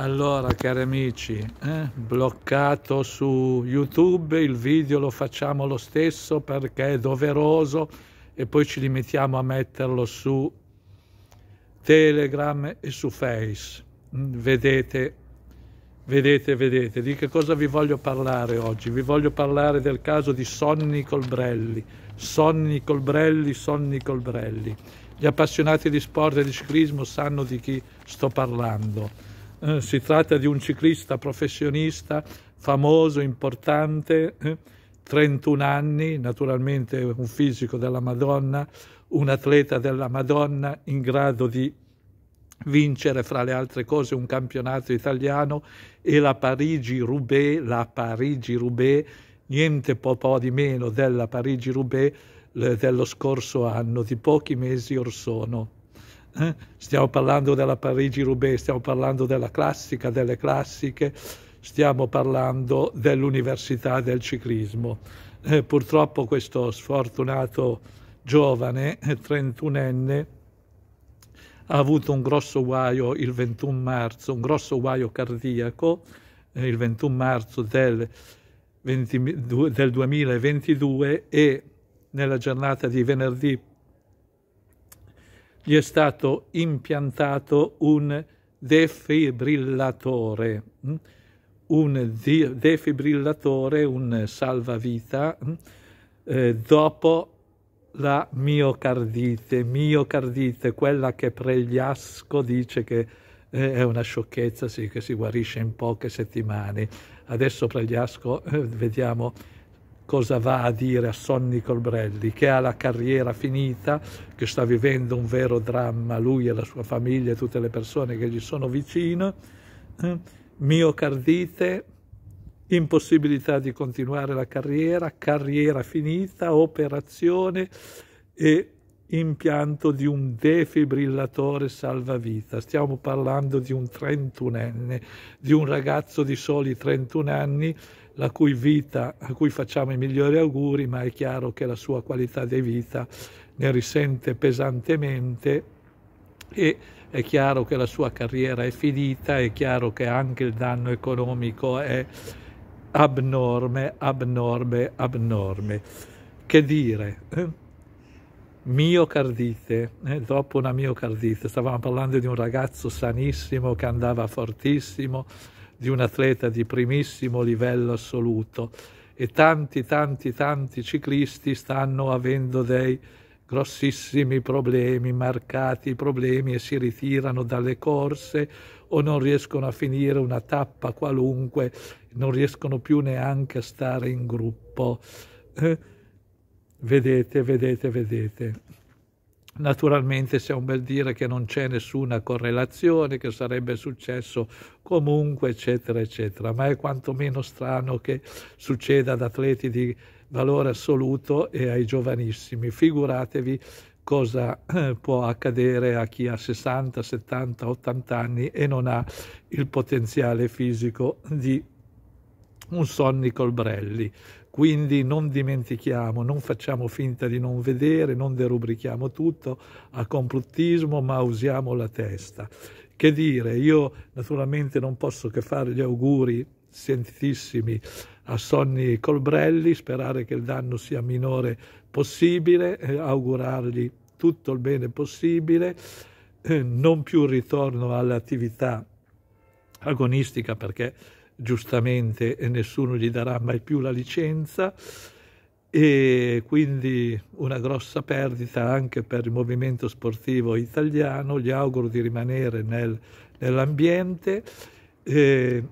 Allora cari amici, eh, bloccato su YouTube, il video lo facciamo lo stesso perché è doveroso e poi ci limitiamo a metterlo su Telegram e su Face. Mm, vedete, vedete, vedete. Di che cosa vi voglio parlare oggi? Vi voglio parlare del caso di Sonny Colbrelli. Sonny Colbrelli, Sonny Colbrelli. Gli appassionati di sport e di ciclismo sanno di chi sto parlando eh, si tratta di un ciclista professionista famoso, importante, eh, 31 anni, naturalmente un fisico della Madonna, un atleta della Madonna in grado di vincere fra le altre cose un campionato italiano e la Parigi-Roubaix, la Parigi-Roubaix, niente po', po' di meno della Parigi-Roubaix dello scorso anno, di pochi mesi or sono. Eh? Stiamo parlando della Parigi-Roubaix, stiamo parlando della classica, delle classiche, stiamo parlando dell'università del ciclismo. Eh, purtroppo questo sfortunato giovane, 31enne, eh, ha avuto un grosso guaio il 21 marzo, un grosso guaio cardiaco eh, il 21 marzo del, 20, del 2022 e nella giornata di venerdì gli è stato impiantato un defibrillatore, mm? un defibrillatore, un salvavita, mm? eh, dopo la miocardite, miocardite, quella che Pregliasco dice che eh, è una sciocchezza, sì, che si guarisce in poche settimane. Adesso Pregliasco, eh, vediamo cosa va a dire a Sonny Colbrelli, che ha la carriera finita, che sta vivendo un vero dramma, lui e la sua famiglia e tutte le persone che gli sono vicino, eh, miocardite, impossibilità di continuare la carriera, carriera finita, operazione e impianto di un defibrillatore salvavita. Stiamo parlando di un trentunenne, di un ragazzo di soli 31 anni, la cui vita, a cui facciamo i migliori auguri, ma è chiaro che la sua qualità di vita ne risente pesantemente e è chiaro che la sua carriera è finita, è chiaro che anche il danno economico è abnorme, abnorme, abnorme. Che dire? Eh? miocardite, eh, dopo una miocardite, stavamo parlando di un ragazzo sanissimo che andava fortissimo, di un atleta di primissimo livello assoluto e tanti, tanti, tanti ciclisti stanno avendo dei grossissimi problemi, marcati problemi e si ritirano dalle corse o non riescono a finire una tappa qualunque, non riescono più neanche a stare in gruppo. Eh? vedete, vedete, vedete. Naturalmente c'è un bel dire che non c'è nessuna correlazione, che sarebbe successo comunque, eccetera, eccetera, ma è quantomeno strano che succeda ad atleti di valore assoluto e ai giovanissimi. Figuratevi cosa eh, può accadere a chi ha 60, 70, 80 anni e non ha il potenziale fisico di un Sonny Colbrelli. Quindi non dimentichiamo, non facciamo finta di non vedere, non derubrichiamo tutto a complottismo, ma usiamo la testa. Che dire, io naturalmente non posso che fare gli auguri sentitissimi a Sonny Colbrelli, sperare che il danno sia minore possibile, eh, augurargli tutto il bene possibile, eh, non più ritorno all'attività agonistica perché giustamente e nessuno gli darà mai più la licenza e quindi una grossa perdita anche per il movimento sportivo italiano, gli auguro di rimanere nel, nell'ambiente, eh,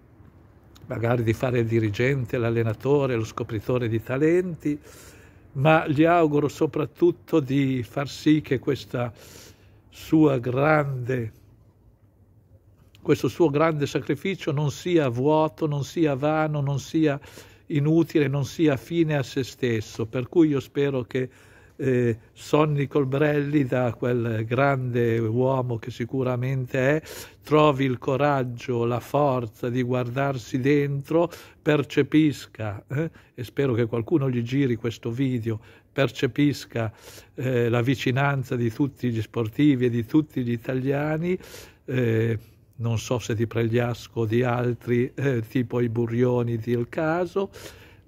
magari di fare il dirigente, l'allenatore, lo scopritore di talenti, ma gli auguro soprattutto di far sì che questa sua grande questo suo grande sacrificio non sia vuoto, non sia vano, non sia inutile, non sia fine a se stesso. Per cui io spero che eh, Sonny Colbrelli, da quel grande uomo che sicuramente è, trovi il coraggio, la forza di guardarsi dentro, percepisca, eh, e spero che qualcuno gli giri questo video, percepisca eh, la vicinanza di tutti gli sportivi e di tutti gli italiani. Eh, non so se di Pregliasco o di altri, eh, tipo i Burioni del caso,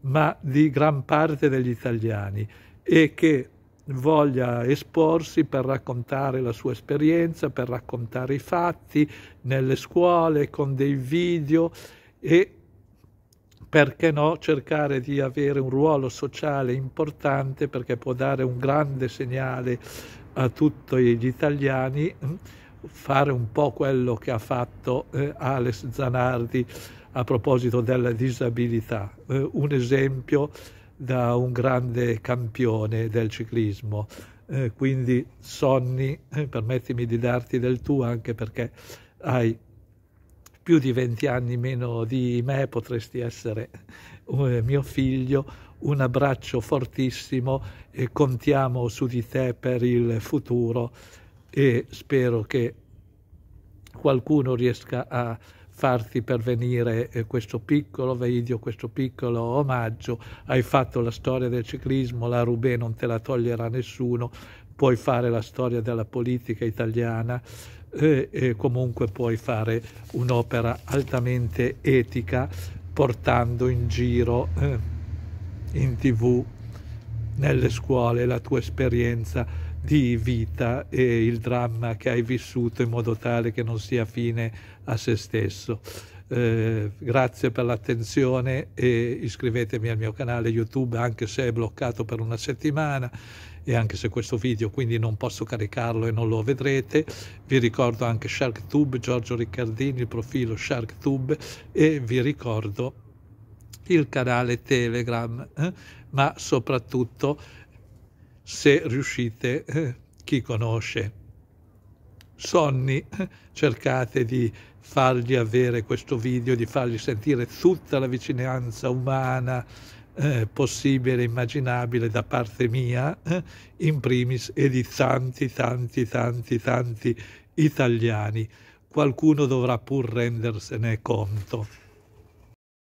ma di gran parte degli italiani e che voglia esporsi per raccontare la sua esperienza, per raccontare i fatti nelle scuole con dei video e perché no cercare di avere un ruolo sociale importante perché può dare un grande segnale a tutti gli italiani fare un po' quello che ha fatto eh, Alex Zanardi a proposito della disabilità, eh, un esempio da un grande campione del ciclismo. Eh, quindi Sonny, eh, permettimi di darti del tuo anche perché hai più di 20 anni meno di me, potresti essere eh, mio figlio, un abbraccio fortissimo e contiamo su di te per il futuro e spero che qualcuno riesca a farti pervenire eh, questo piccolo video, questo piccolo omaggio. Hai fatto la storia del ciclismo, la Rubé non te la toglierà nessuno, puoi fare la storia della politica italiana e, eh, e comunque puoi fare un'opera altamente etica portando in giro eh, in tv, nelle scuole, la tua esperienza di vita e il dramma che hai vissuto in modo tale che non sia fine a se stesso. Eh, grazie per l'attenzione e iscrivetevi al mio canale YouTube anche se è bloccato per una settimana e anche se questo video quindi non posso caricarlo e non lo vedrete. Vi ricordo anche SharkTube, Giorgio Riccardini, il profilo SharkTube e vi ricordo il canale Telegram, eh? ma soprattutto se riuscite, eh, chi conosce. Sonny, eh, cercate di fargli avere questo video, di fargli sentire tutta la vicinanza umana eh, possibile immaginabile da parte mia, eh, in primis, e di tanti, tanti, tanti, tanti italiani. Qualcuno dovrà pur rendersene conto.